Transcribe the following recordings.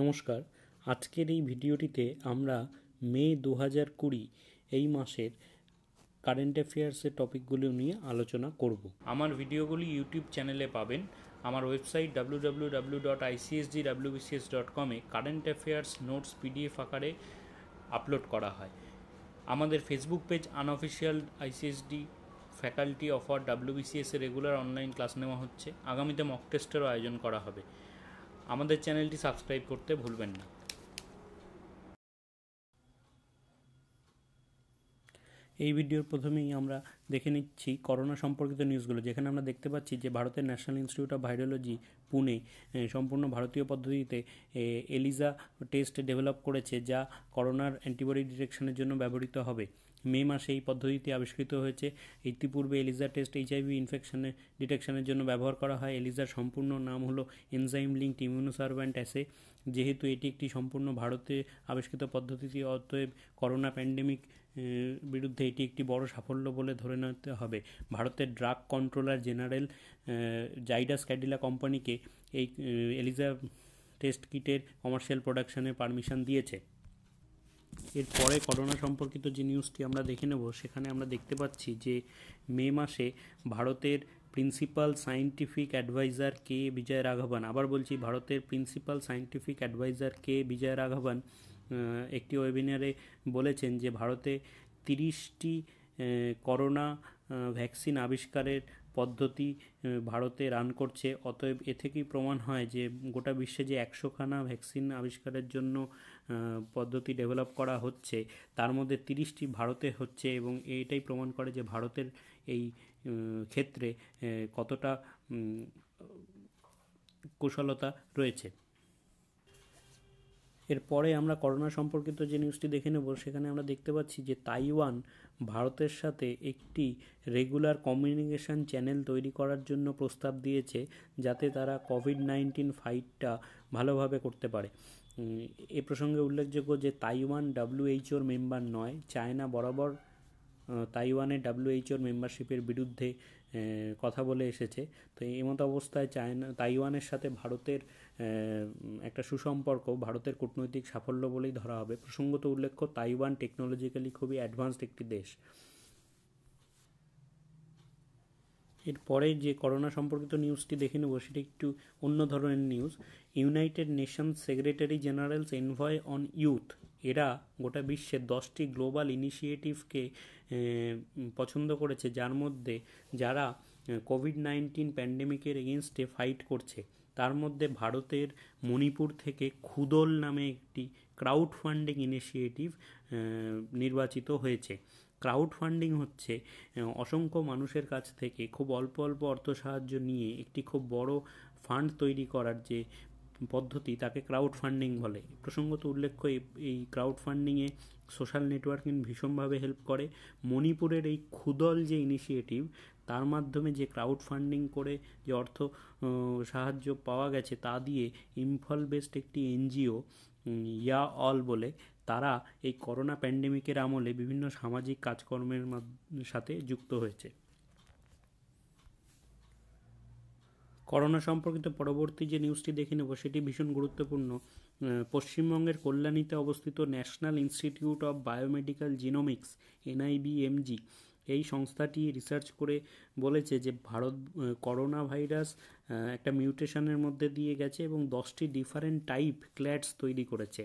নমস্কার আজকের এই ভিডিওটিতে আমরা মে দু হাজার কুড়ি এই মাসের কারেন্ট অ্যাফেয়ার্সের টপিকগুলি নিয়ে আলোচনা করব আমার ভিডিওগুলি ইউটিউব চ্যানেলে পাবেন আমার website W W W dot ICSG WBCS dot কমে কারেন্ট অ্যাফেয়ার্স নোটস পিডিএফ আকারে আপলোড করা হয় আমাদের Facebook page unofficial ICSD faculty offer ডাব্লিউবিসিএসের রেগুলার অনলাইন ক্লাস নেওয়া হচ্ছে আগামীতে মক টেস্টেরও আয়োজন করা হবে আমাদের চ্যানেলটি সাবস্ক্রাইব করতে ভুলবেন না এই ভিডিওর প্রথমেই আমরা দেখে নিচ্ছি করোনা সম্পর্কিত নিউজগুলো যেখানে আমরা দেখতে পাচ্ছি যে ভারতের National Institute of Virology Pune সম্পূর্ণ ভারতীয় পদ্ধতিতে এলিজা টেস্ট ডেভেলপ করেছে যা করোনার অ্যান্টিবডি ডিটেকশনের জন্য ব্যবহৃত হবে মে মাসে এই পদ্ধতিটি আবিষ্কৃত হয়েছে ইতিপূর্বে এলিজা টেস্ট এইচআইভি ইনফেকশনের ডিটেকশনের জন্য ব্যবহার করা হয় এলিজার সম্পূর্ণ নাম হলো এনজাইম লিঙ্কড ইমিউনোসার্ভ্যান্ট অ্যাসে যেহেতু এটি একটি সম্পূর্ণ ভারতে আবিষ্কৃত পদ্ধতিটি অতএব করোনা প্যান্ডেমিক বিরুদ্ধে এটি একটি বড় সাফল্য বলে ধরে নিতে হবে ভারতের drug controller general Zydus Cadila কোম্পানিকে এই এলিজা টেস্ট কিটের কমার্শিয়াল প্রোডাকশনে পারমিশন দিয়েছে এরপরে করোনা সম্পর্কিত যে নিউজটি আমরা দেখে নেব সেখানে আমরা দেখতে পাচ্ছি যে মে মাসে ভারতের principal scientific adviser K Vijay Raghavan আবার বলছি ভারতের principal scientific adviser K Vijay Raghavan একটি ওয়েবিনারে বলেছেন যে ভারতে তিরিশটি করোনা ভ্যাকসিন আবিষ্কারের পদ্ধতি ভারতে রান করছে অতএব এ থেকেই প্রমাণ হয় যে গোটা বিশ্বে যে একশোখানা ভ্যাকসিন আবিষ্কারের জন্য পদ্ধতি ডেভেলপ করা হচ্ছে তার মধ্যে তিরিশটি ভারতে হচ্ছে এবং এটাই প্রমাণ করে যে ভারতের এই ক্ষেত্রে কতটা কুশলতা রয়েছে এরপরে আমরা করোনা সম্পর্কিত যে নিউজটি দেখে নেব সেখানে আমরা দেখতে পাচ্ছি যে তাইওয়ান ভারতের সাথে একটি রেগুলার কমিউনিকেশান চ্যানেল তৈরি করার জন্য প্রস্তাব দিয়েছে যাতে তারা কোভিড নাইন্টিন ফাইটটা ভালোভাবে করতে পারে এ প্রসঙ্গে উল্লেখযোগ্য যে তাইওয়ান ডাব্লিউএইচওর মেম্বার নয় চায়না বরাবর তাইওয়ানে ডাব্লিউএইচওর মেম্বারশিপের বিরুদ্ধে কথা বলে এসেছে তো মতো অবস্থায় চায়না তাইওয়ানের সাথে ভারতের একটা সুসম্পর্ক ভারতের কূটনৈতিক সাফল্য বলেই ধরা হবে প্রসঙ্গত উল্লেখ্য তাইওয়ান টেকনোলজিক্যালি খুবই অ্যাডভান্সড একটি দেশ এরপরে যে করোনা সম্পর্কিত নিউজটি দেখে নেব সেটা একটু অন্য ধরনের news United Nations secretary general's envoy on youth এরা গোটা বিশ্বের দশটি গ্লোবাল ইনিশিয়েটিভকে পছন্দ করেছে যার মধ্যে যারা কোভিড নাইন্টিন প্যান্ডেমিকের এগেনস্টে ফাইট করছে তার মধ্যে ভারতের মণিপুর থেকে খুদল নামে একটি ক্রাউড ফান্ডিং ইনিশিয়েটিভ নির্বাচিত হয়েছে ক্রাউড ফান্ডিং হচ্ছে অসংখ্য মানুষের কাছ থেকে খুব অল্প অল্প অর্থ সাহায্য নিয়ে একটি খুব বড় ফান্ড তৈরি করার যে পদ্ধতি তাকে ক্রাউড ফান্ডিং বলে প্রসঙ্গত উল্লেখ্য এই ক্রাউড ফান্ডিংয়ে সোশ্যাল নেটওয়ার্কিং ভীষণভাবে হেল্প করে মণিপুরের এই ক্ষুদল যে ইনিশিয়েটিভ তার মাধ্যমে যে ক্রাউড ফান্ডিং করে যে অর্থ সাহায্য পাওয়া গেছে তা দিয়ে ইম্ফল বেসড একটি এনজিও ইয়া অল বলে তারা এই করোনা প্যান্ডেমিকের আমলে বিভিন্ন সামাজিক কাজকর্মের সাথে যুক্ত হয়েছে করোনা সম্পর্কিত পরবর্তী যে নিউজটি দেখে নেব সেটি ভীষণ গুরুত্বপূর্ণ পশ্চিমবঙ্গের কল্যাণীতে অবস্থিত National Institute of Biomedical Genomics NIBMG এই সংস্থাটি রিসার্চ করে বলেছে যে ভারত করোনা ভাইরাস একটা মিউটেশনের মধ্যে দিয়ে গেছে এবং দশটি ডিফারেন্ট টাইপ ক্ল্যাডস তৈরি করেছে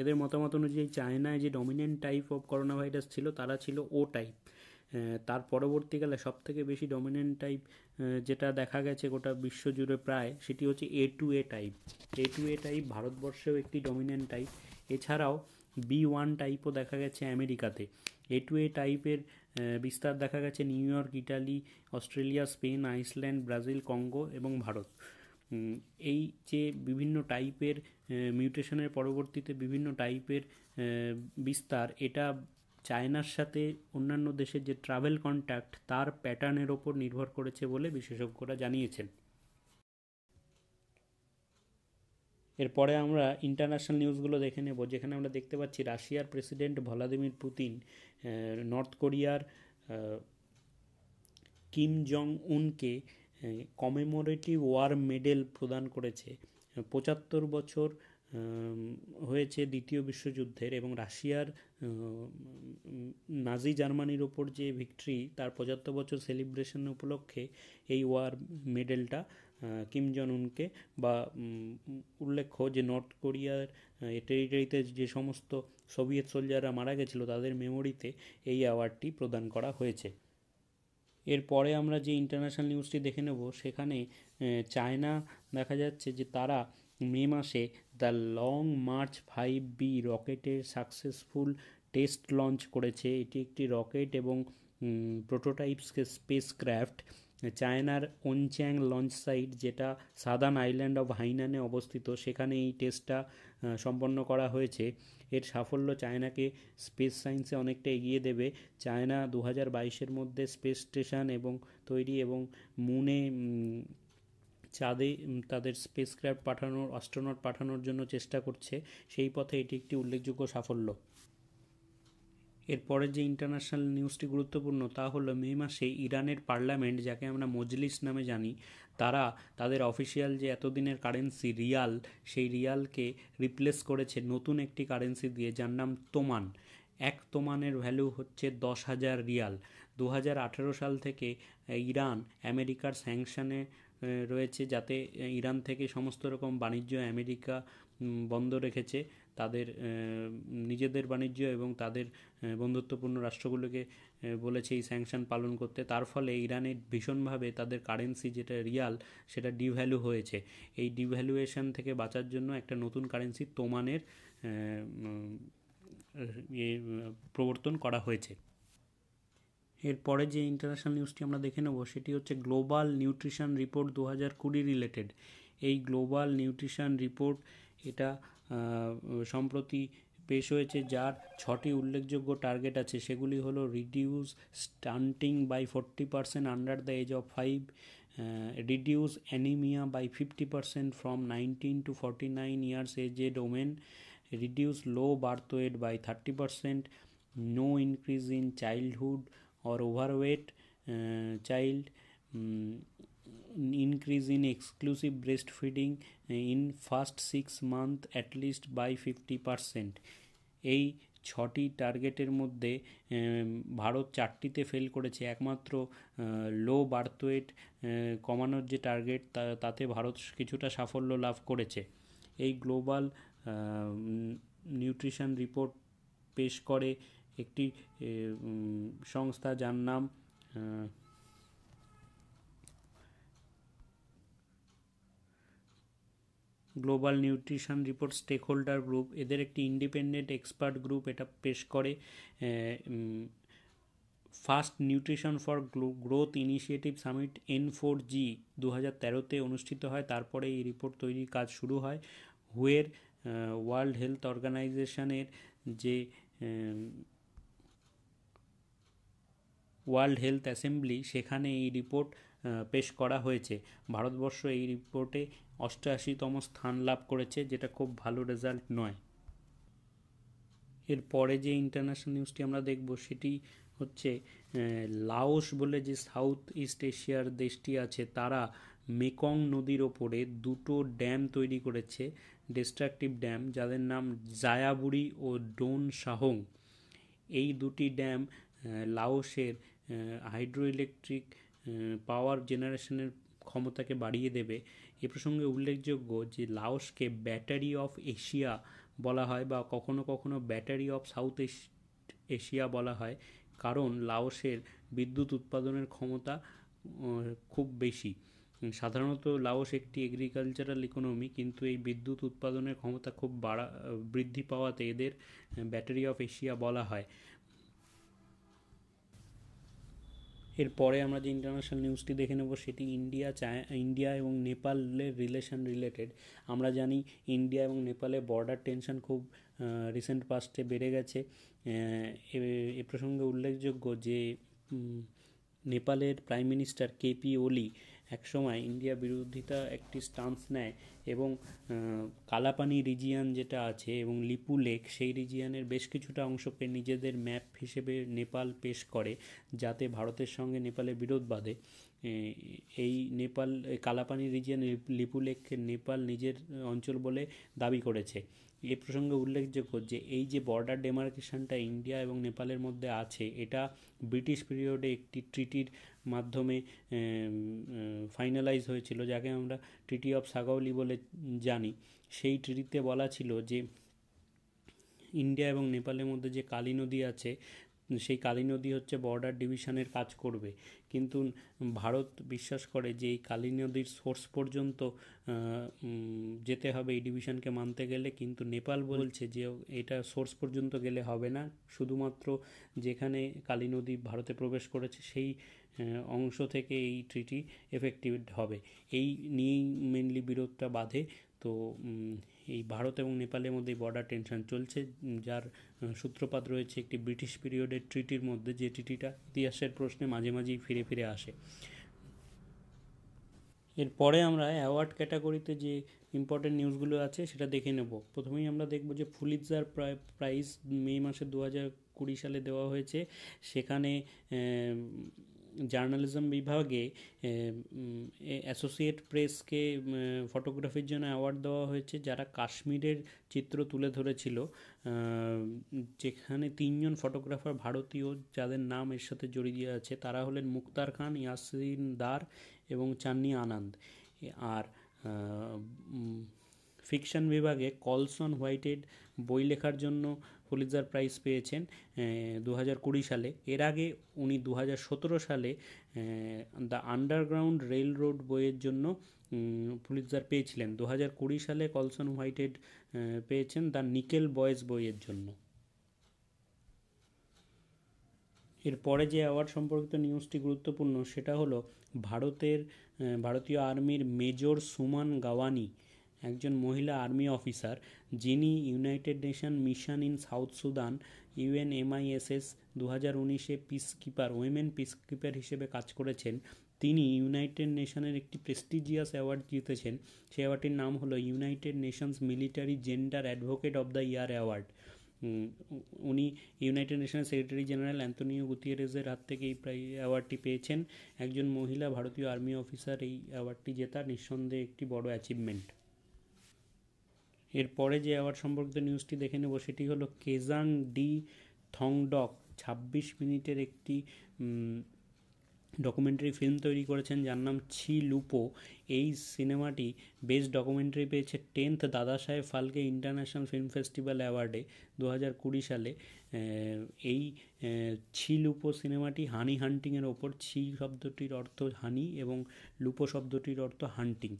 এদের মতামত অনুযায়ী চায়নায় যে dominant type of corona virus ছিল তারা ছিল ও টাইপ তার পরবর্তীকালে সবথেকে বেশি ডমিনেন্ট টাইপ যেটা দেখা গেছে গোটা বিশ্বজুড়ে প্রায় সেটি হচ্ছে A two A type A two A type ভারতবর্ষেও একটি ডমিনেন্ট টাইপ এছাড়াও বি ওয়ান টাইপও দেখা গেছে আমেরিকাতে এ টু এ টাইপের বিস্তার দেখা গেছে New York Italy Australia Spain Iceland Brazil Congo এবং ভারত এই যে বিভিন্ন টাইপের মিউটেশনের পরবর্তীতে বিভিন্ন টাইপের বিস্তার এটা চায়নার সাথে অন্যান্য দেশের যে ট্রাভেল কন্ট্যাক্ট তার প্যাটার্নের ওপর নির্ভর করেছে বলে বিশেষজ্ঞরা জানিয়েছেন এরপরে আমরা ইন্টারন্যাশনাল নিউজগুলো দেখে নেব যেখানে আমরা দেখতে পাচ্ছি রাশিয়ার প্রেসিডেন্ট ভ্লাদিমির পুতিন নর্থ কোরিয়ার কিম জং উনকে কমেমোরেটিভ ওয়ার মেডেল প্রদান করেছে পঁচাত্তর বছর হয়েছে দ্বিতীয় বিশ্বযুদ্ধের এবং রাশিয়ার নাজি জার্মানির ওপর যে ভিক্টরি তার পঁচাত্তর বছর সেলিব্রেশন উপলক্ষে এই ওয়ার মেডেলটা কিম জন উনকে বা উল্লেখ্য যে নর্থ কোরিয়ার টেরিটরিতে যে সমস্ত সোভিয়েত সোলজাররা মারা গেছিল তাদের মেমোরিতে এই অ্যাওয়ার্ডটি প্রদান করা হয়েছে এরপরে আমরা যে ইন্টারন্যাশনাল নিউজটি দেখে নেব সেখানে চায়না দেখা যাচ্ছে যে তারা মে মাসে the Long March five B রকেটের সাকসেসফুল টেস্ট লঞ্চ করেছে এটি একটি রকেট এবং প্রোটোটাইপসকে স্পেস ক্র্যাফ্ট চায়নার ওনচ্যাং লঞ্চ সাইট যেটা সাদার্ন আইল্যান্ড অব হাইনানে অবস্থিত সেখানে এই টেস্টটা সম্পন্ন করা হয়েছে এর সাফল্য চায়নাকে স্পেস সায়েন্সে অনেকটা এগিয়ে দেবে চায়না দু হাজার বাইশের মধ্যে স্পেস স্টেশন এবং তৈরি এবং মুনে চাঁদে তাদের স্পেসক্রাফট পাঠানোর অ্যাস্ট্রোনট পাঠানোর জন্য চেষ্টা করছে সেই পথে এটি একটি উল্লেখযোগ্য সাফল্য এরপরে যে ইন্টারন্যাশনাল নিউজটি গুরুত্বপূর্ণ তা হলো মে মাসে ইরানের পার্লামেন্ট যাকে আমরা মজলিস নামে জানি তারা তাদের অফিসিয়াল যে এতদিনের কারেন্সি রিয়াল সেই রিয়ালকে রিপ্লেস করেছে নতুন একটি কারেন্সি দিয়ে যার নাম তোমান এক তোমানের ভ্যালু হচ্ছে দশ হাজার রিয়াল দু সাল থেকে ইরান আমেরিকার স্যাংশনে রয়েছে যাতে ইরান থেকে সমস্ত রকম বাণিজ্য আমেরিকা বন্ধ রেখেছে তাদের নিজেদের বাণিজ্য এবং তাদের বন্ধুত্বপূর্ণ রাষ্ট্রগুলোকে বলেছে এই স্যাংশন পালন করতে তার ফলে ইরানে ভীষণভাবে তাদের কারেন্সি যেটা রিয়াল সেটা ডিভ্যালু হয়েছে এই ডিভ্যালুয়েশন থেকে বাঁচার জন্য একটা নতুন কারেন্সি তোমানের ইয়ে, প্রবর্তন করা হয়েছে এরপরে যে ইন্টারন্যাশনাল নিউজটি আমরা দেখে নেব সেটি হচ্ছে গ্লোবাল নিউট্রিশন রিপোর্ট দু হাজার কুড়ি রিলেটেড এই গ্লোবাল নিউট্রিশন রিপোর্ট এটা সম্প্রতি পেশ হয়েছে যার ছটি উল্লেখযোগ্য টার্গেট আছে সেগুলি হলো reduce stunting by forty percent under the age of five reduce anaemia by fifty percent from nineteen to forty nine years age a domain reduce low birth weight by thirty percent no increase in childhood or overweight uh, child um, increase in exclusive breastfeeding uh, in first month month at least by 50% এই ছটি টার্গেটের মধ্যে Bharat চারটিতে fail করেছে একমাত্র লো birth wait কমানোর যে target তাতে ভারত কিছুটা সাফল্য লাভ করেছে এই গ্লোবাল নিউট্রিশন রিপোর্ট পেশ করে একটি সংস্থা যার নাম global nutrition report stakeholder group এদের একটি ইন্ডিপেন্ডেন্ট এক্সপার্ট গ্রুপ এটা পেশ করে first nutrition for growth initiative summit N four G দু হাজার তেরোতে অনুষ্ঠিত হয় তারপরে এই রিপোর্ট তৈরির কাজ শুরু হয় হুয়ের ওয়ার্ল্ড হেলথ অর্গানাইজেশনের যে ওয়ার্ল্ড হেলথ অ্যাসেম্বলি সেখানে এই রিপোর্ট পেশ করা হয়েছে ভারতবর্ষ এই রিপোর্টে অষ্টআশিতম স্থান লাভ করেছে যেটা খুব ভালো রেজাল্ট নয় এরপরে যে ইন্টারন্যাশনাল নিউজটি আমরা দেখব সেটি হচ্ছে লাওস বলে যে সাউথ ইস্ট এশিয়ার দেশটি আছে তারা মেকং নদীর ওপরে দুটো ড্যাম তৈরি করেছে ডিস্ট্রাকটিভ ড্যাম যাদের নাম জায়াবুড়ি ও ডোন শাহং এই দুটি ড্যাম লাওসের হাইড্রো ইলেকট্রিক পাওয়ার জেনারেশনের ক্ষমতাকে বাড়িয়ে দেবে এ প্রসঙ্গে উল্লেখযোগ্য যে লাওসকে ব্যাটারি অফ এশিয়া বলা হয় বা কখনো কখনো ব্যাটারি অফ সাউথ এশিয়া বলা হয় কারণ লাওসের বিদ্যুৎ উৎপাদনের ক্ষমতা খুব বেশি সাধারণত লাওস একটি এগ্রিকালচারাল ইকোনমি কিন্তু এই বিদ্যুৎ উৎপাদনের ক্ষমতা খুব বাড়া বৃদ্ধি পাওয়াতে এদের ব্যাটারি অফ এশিয়া বলা হয় এরপরে আমরা যে ইন্টারন্যাশনাল নিউজটি দেখে নেব সেটি ইন্ডিয়া ইন্ডিয়া এবং নেপালের রিলেশন রিলেটেড আমরা জানি ইন্ডিয়া এবং নেপালে বর্ডার টেনশন খুব রিসেন্ট পাস্টে বেড়ে গেছে এ প্রসঙ্গে উল্লেখযোগ্য যে নেপালের প্রাইম মিনিস্টার কেপি ওলি একসময় ইন্ডিয়া বিরোধিতা একটি স্টান্স নেয় এবং কালাপানি রিজিয়ান যেটা আছে এবং লিপু লেক সেই রিজিয়ানের বেশ কিছুটা অংশকে নিজেদের ম্যাপ হিসেবে নেপাল পেশ করে যাতে ভারতের সঙ্গে নেপালের বিরোধ বাঁধে এই নেপাল কালাপানি রিজিয়ান লিপু লেককে নেপাল নিজের অঞ্চল বলে দাবি করেছে এ প্রসঙ্গে উল্লেখযোগ্য যে এই যে বর্ডার ডেমার্কেশনটা ইন্ডিয়া এবং নেপালের মধ্যে আছে এটা ব্রিটিশ পিরিয়ডে একটি ট্রিটির মাধ্যমে ফাইনালাইজ হয়েছিল যাকে আমরা ট্রিটি অফ সাগাওলি বলে জানি সেই ট্রিটিতে বলা ছিল যে ইন্ডিয়া এবং নেপালের মধ্যে যে কালী নদী আছে সেই কালী নদী হচ্ছে বর্ডার ডিভিশনের কাজ করবে কিন্তু ভারত বিশ্বাস করে যে এই কালী নদীর সোর্স পর্যন্ত যেতে হবে এই ডিভিশনকে মানতে গেলে কিন্তু নেপাল বলছে যে এটা সোর্স পর্যন্ত গেলে হবে না শুধুমাত্র যেখানে কালী নদী ভারতে প্রবেশ করেছে সেই অংশ থেকে এই ট্রিটি এফেক্টিভ হবে এই নিয়েই মেনলি বিরোধটা বাধে তো এই ভারত এবং নেপালের মধ্যে বর্ডার টেনশন চলছে যার সূত্রপাত রয়েছে একটি ব্রিটিশ পিরিয়ডের ট্রিটির মধ্যে যে ট্রিটিটা ইতিহাসের প্রশ্নে মাঝে মাঝেই ফিরে ফিরে আসে এরপরে আমরা অ্যাওয়ার্ড ক্যাটাগরিতে যে ইম্পর্টেন্ট নিউজগুলো আছে সেটা দেখে নেব প্রথমেই আমরা দেখব যে ফুলিৎজার প্রাইজ মে মাসে দু হাজার কুড়ি সালে দেওয়া হয়েছে সেখানে জার্নালিজম বিভাগে অ্যাসোসিয়েট প্রেসকে ফটোগ্রাফির জন্য অ্যাওয়ার্ড দেওয়া হয়েছে যারা কাশ্মীরের চিত্র তুলে ধরেছিল যেখানে তিনজন ফটোগ্রাফার ভারতীয় যাদের নাম এর সাথে জড়িয়ে আছে তারা হলেন মুক্তার খান ইয়াসিন দার এবং চান্নি আনন্দ আর ফিকশন বিভাগে কলসন হোয়াইটেড বই লেখার জন্য পুলিৎজার প্রাইজ পেয়েছেন দু সালে এর আগে উনি দু সালে দ্য আন্ডারগ্রাউন্ড রেল রোড বইয়ের জন্য পুলিৎজার পেয়েছিলেন দু সালে কলসন হোয়াইটেড পেয়েছেন দ্য নিকেল বয়েজ বইয়ের জন্য এরপরে যে অ্যাওয়ার্ড সম্পর্কিত নিউজটি গুরুত্বপূর্ণ সেটা হলো ভারতের ভারতীয় আর্মির মেজর সুমান গাওয়ানি একজন মহিলা আর্মি অফিসার যিনি United Nation Mission in South Sudan UNMISS দু হাজার উনিশে পিসকিপার উইমেন পিসকিপার হিসেবে কাজ করেছেন তিনি ইউনাইটেড নেশনের একটি প্রেস্টিজিয়াস অ্যাওয়ার্ড জিতেছেন সেই অ্যাওয়ার্ডটির নাম হলো United Nations military gender advocate of the year award উনি ইউনাইটেড নেশনের সেক্রেটারি জেনারেল অ্যান্টনিও গুতিয়েরেজের হাত থেকে এই প্রাই অ্যাওয়ার্ডটি পেয়েছেন একজন মহিলা ভারতীয় আর্মি অফিসার এই অ্যাওয়ার্ডটি জেতা নিঃসন্দেহে একটি বড় অ্যাচিভমেন্ট এরপরে যে অ্যাওয়ার্ড সম্পর্কিত নিউজটি দেখে নেব সেটি হলো কেজাং ডি থংডক ছাব্বিশ মিনিটের একটি ডকুমেন্টারি ফিল্ম তৈরি করেছেন যার নাম ছি লুপো এই সিনেমাটি বেস্ট ডকুমেন্টারি পেয়েছে tenth Dada Saheb Phalke international film festival অ্যাওয়ার্ডে দু হাজার কুড়ি সালে এই ছি লুপো সিনেমাটি হানি হান্টিংয়ের ওপর ছি শব্দটির অর্থ হানি এবং লুপো শব্দটির অর্থ হান্টিং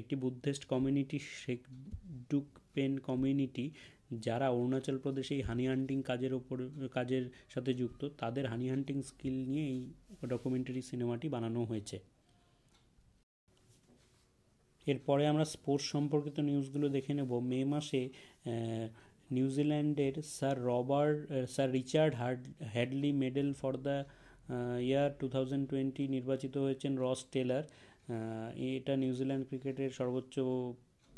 একটি Buddhist community Sherdukpen community যারা অরুণাচল প্রদেশে এই হানি হান্টিং কাজের ওপর কাজের সাথে যুক্ত তাদের হানি হান্টিং স্কিল নিয়ে এই ডকুমেন্টারি সিনেমাটি বানানো হয়েছে এরপরে আমরা স্পোর্টস সম্পর্কিত নিউজগুলো দেখে নেব মে মাসে নিউজিল্যান্ডের Sir Robert Sir Richard hard Hadlee medal for the year two thousand twenty নির্বাচিত হয়েছেন রস টেলার এটা নিউজিল্যান্ড ক্রিকেটের সর্বোচ্চ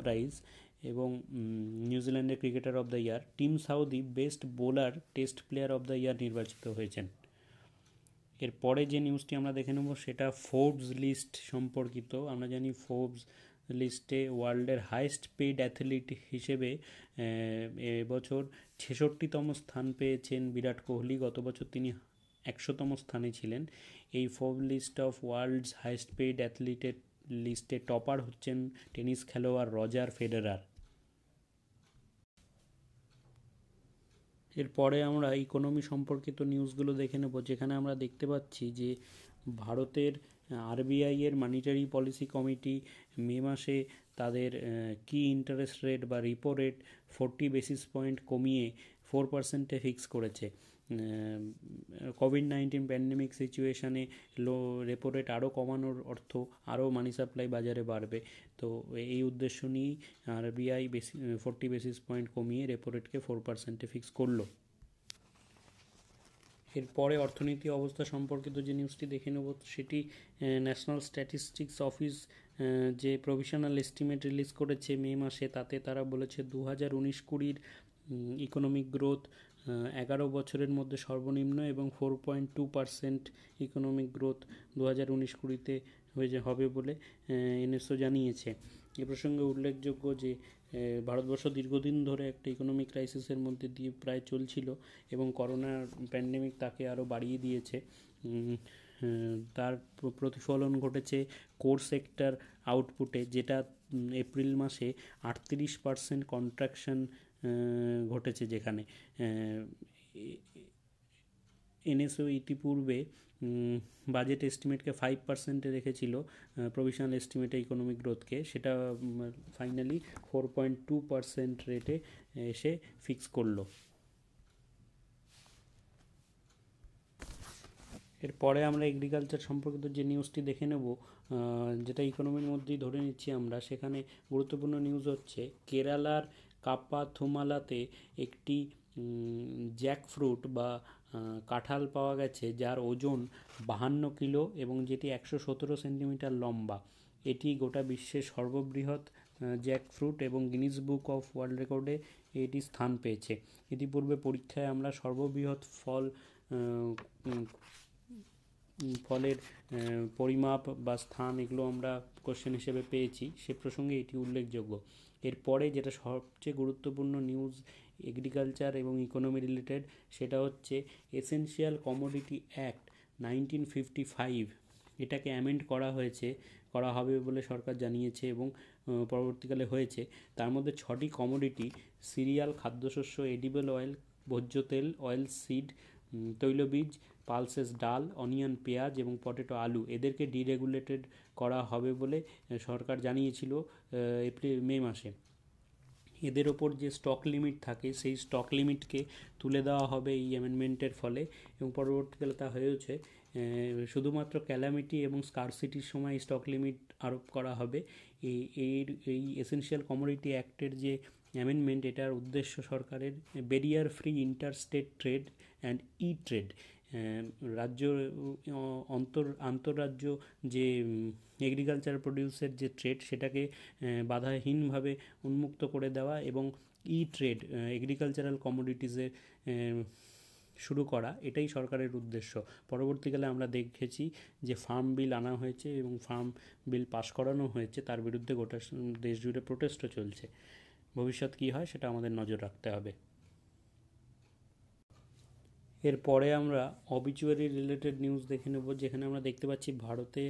প্রাইজ এবং নিউজিল্যান্ডের cricketer of the year Tim Southee best bowler test player of the year নির্বাচিত হয়েছেন এরপরে যে নিউজটি আমরা দেখে নেব সেটা ফোর্বস লিস্ট সম্পর্কিত আমরা জানি ফোর্বস লিস্টে ওয়ার্ল্ডের হাইস্ট পেড অ্যাথলিট হিসেবে এবছর ছেষট্টিতম স্থান পেয়েছেন বিরাট কোহলি গত বছর তিনি একশোতম স্থানে ছিলেন এই Forbes list of world's highest paid অ্যাথলিটের লিস্টে টপার হচ্ছেন টেনিস খেলোয়াড় রজার ফেডেরার এরপরে আমরা ইকোনমি সম্পর্কিত নিউজগুলো দেখে নেব যেখানে আমরা দেখতে পাচ্ছি যে ভারতের আরবিআই এর মানিটারি পলিসি কমিটি মে মাসে তাদের কি ইন্টারেস্ট রেট বা repo rate forty basis point কমিয়ে ফোর পার্সেন্টে ফিক্স করেছে কোভিড নাইন্টিন প্যান্ডেমিক সিচুয়েশানে লো রেপো রেট আরও কমানোর অর্থ আরও মানি সাপ্লাই বাজারে বাড়বে তো এই উদ্দেশ্য নিয়েই আরবিআই বেসি ফোরটি বেসিস পয়েন্ট কমিয়ে রেপো রেটকে ফোর পার্সেন্টে ফিক্স করলো এরপরে অর্থনীতি অবস্থা সম্পর্কিত যে নিউজটি দেখে নেব সেটি ন্যাশনাল স্ট্যাটিস্টিক্স অফিস যে প্রভিশনাল এস্টিমেট রিলিজ করেছে মে মাসে তাতে তারা বলেছে দু হাজার উনিশ কুড়ির ইকোনমিক গ্রোথ এগারো বছরের মধ্যে সর্বনিম্ন এবং four point two percent economic growth দু হাজার উনিশ কুড়িতে হয়ে হবে বলে এনএসও জানিয়েছে এ প্রসঙ্গে উল্লেখযোগ্য যে ভারতবর্ষ দীর্ঘদিন ধরে একটা ইকোনমিক ক্রাইসিসের মধ্যে দিয়ে প্রায় চলছিল এবং করোনা প্যান্ডেমিক তাকে আরও বাড়িয়ে দিয়েছে তার প্রতিফলন ঘটেছে কোর সেক্টর আউটপুটে যেটা এপ্রিল মাসে আটত্রিশ পার্সেন্ট কন্ট্রাকশন ঘটেছে যেখানে এনএসও ইতিপূর্বে বাজেট এস্টিমেটকে ফাইভ পার্সেন্টে রেখেছিল প্রভিশনাল এস্টিমেটে ইকোনমিক গ্রোথকে সেটা finally four point two percent রেটে এসে ফিক্স করলো এরপরে আমরা এগ্রিকালচার সম্পর্কিত যে নিউজটি দেখে নেব যেটা ইকোনমির মধ্যেই ধরে নিচ্ছি আমরা সেখানে গুরুত্বপূর্ণ নিউজ হচ্ছে কেরালার কাপ্পা থুমালাতে একটি জ্যাকফ্রুট বা কাঁঠাল পাওয়া গেছে যার ওজন বাহান্ন কিলো এবং যেটি একশো সতেরো সেন্টিমিটার লম্বা এটি গোটা বিশ্বের সর্ববৃহৎ জ্যাকফ্রুট এবং গিনিস বুক অফ ওয়ার্ল্ড রেকর্ডে এটি স্থান পেয়েছে ইতিপূর্বে পরীক্ষায় আমরা সর্ববৃহৎ ফল ফলের পরিমাপ বা স্থান এগুলো আমরা কোশ্চেন হিসেবে পেয়েছি সে প্রসঙ্গে এটি উল্লেখযোগ্য এরপরে যেটা সবচেয়ে গুরুত্বপূর্ণ নিউজ এগ্রিকালচার এবং ইকোনমি রিলেটেড সেটা হচ্ছে essential commodity act nineteen fifty five এটাকে অ্যামেন্ড করা হয়েছে করা হবে বলে সরকার জানিয়েছে এবং পরবর্তীকালে হয়েছে তার মধ্যে ছটি কমোডিটি সিরিয়াল খাদ্যশস্য এডিবেল অয়েল ভোজ্য তেল অয়েল সিড তৈলবীজ পালসেস ডাল অনিয়ন পেঁয়াজ এবং পটেটো আলু এদেরকে ডিরেগুলেটেড করা হবে বলে সরকার জানিয়েছিল এপ্রিল মে মাসে এদের ওপর যে স্টক লিমিট থাকে সেই স্টক লিমিটকে তুলে দেওয়া হবে এই অ্যামেন্ডমেন্টের ফলে এবং পরবর্তীকালে তা হয়েছে শুধুমাত্র ক্যালামিটি এবং স্কারসিটির সময় স্টক লিমিট আরোপ করা হবে এই এই এসেনশিয়াল কমোডিটি অ্যাক্টের যে অ্যামেন্ডমেন্ট এটার উদ্দেশ্য সরকারের barrier free interstate trade and e trade রাজ্য অন্তর আন্তঃরাজ্য যে এগ্রিকালচার প্রডিউসের যে ট্রেড সেটাকে বাধাহীনভাবে উন্মুক্ত করে দেওয়া এবং ই ট্রেড এগ্রিকালচারাল কমোডিটিসের শুরু করা এটাই সরকারের উদ্দেশ্য পরবর্তীকালে আমরা দেখেছি যে ফার্ম বিল আনা হয়েছে এবং ফার্ম বিল পাশ করানো হয়েছে তার বিরুদ্ধে গোটা দেশ জুড়ে প্রোটেস্টও চলছে ভবিষ্যৎ কী হয় সেটা আমাদের নজর রাখতে হবে এরপরে আমরা অবিচুয়ারি রিলেটেড নিউজ দেখে নেব যেখানে আমরা দেখতে পাচ্ছি ভারতে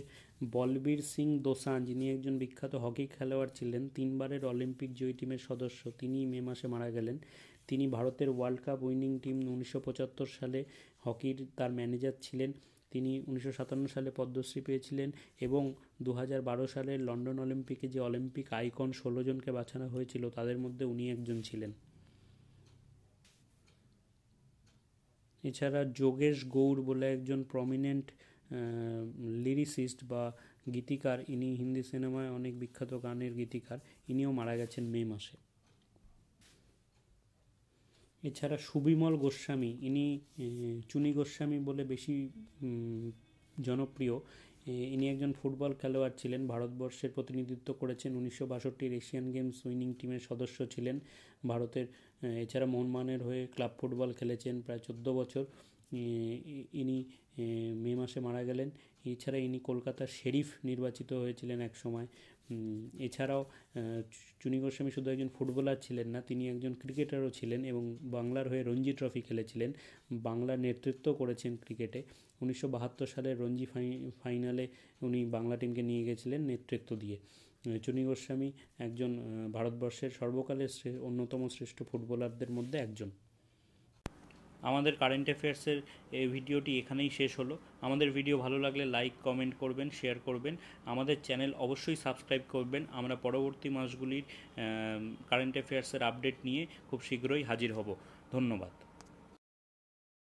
বলবীর সিং দোসান যিনি একজন বিখ্যাত হকি খেলোয়াড় ছিলেন তিনবারের অলিম্পিক জয়ী টিমের সদস্য তিনি মে মাসে মারা গেলেন তিনি ভারতের ওয়ার্ল্ড কাপ উইনিং টিম উনিশশো পঁচাত্তর সালে হকির তার ম্যানেজার ছিলেন তিনি উনিশশো সাতান্ন সালে পদ্মশ্রী পেয়েছিলেন এবং দু হাজার বারো সালের লন্ডন অলিম্পিকে যে অলিম্পিক আইকন ষোলো জনকে বাছানো হয়েছিল তাদের মধ্যে উনি একজন ছিলেন এছাড়া যোগেশ গৌর বলে একজন প্রমিনেন্ট লিরিসিস্ট বা গীতিকার ইনি হিন্দি সিনেমায় অনেক বিখ্যাত গানের গীতিকার ইনিও মারা গেছেন মে মাসে এছাড়া সুবিমল গোস্বামী ইনি চুনি গোস্বামী বলে বেশি জনপ্রিয় ইনি একজন ফুটবল খেলোয়াড় ছিলেন ভারতবর্ষের প্রতিনিধিত্ব করেছেন উনিশশো বাষট্টির এশিয়ান গেমস উইনিং টিমের সদস্য ছিলেন ভারতের এছাড়া মোহনমানের হয়ে ক্লাব ফুটবল খেলেছেন প্রায় চোদ্দো বছর ইনি মে মাসে মারা গেলেন এছাড়া ইনি কলকাতার শেরিফ নির্বাচিত হয়েছিলেন এক সময় এছাড়াও চুনি গোস্বামী শুধু একজন ফুটবলার ছিলেন না তিনি একজন ক্রিকেটারও ছিলেন এবং বাংলার হয়ে রঞ্জি ট্রফি খেলেছিলেন বাংলার নেতৃত্ব করেছেন ক্রিকেটে উনিশশো বাহাত্তর সালের রঞ্জি ফাইনালে উনি বাংলা টিমকে নিয়ে গেছিলেন নেতৃত্ব দিয়ে চুনি গোস্বামী একজন ভারতবর্ষের সর্বকালের অন্যতম শ্রেষ্ঠ ফুটবলারদের মধ্যে একজন আমাদের কারেন্ট অ্যাফেয়ার্সের এই ভিডিওটি এখানেই শেষ হলো আমাদের ভিডিও ভালো লাগলে লাইক কমেন্ট করবেন শেয়ার করবেন আমাদের চ্যানেল অবশ্যই সাবস্ক্রাইব করবেন আমরা পরবর্তী মাসগুলির কারেন্ট অ্যাফেয়ার্সের আপডেট নিয়ে খুব শীঘ্রই হাজির হব ধন্যবাদ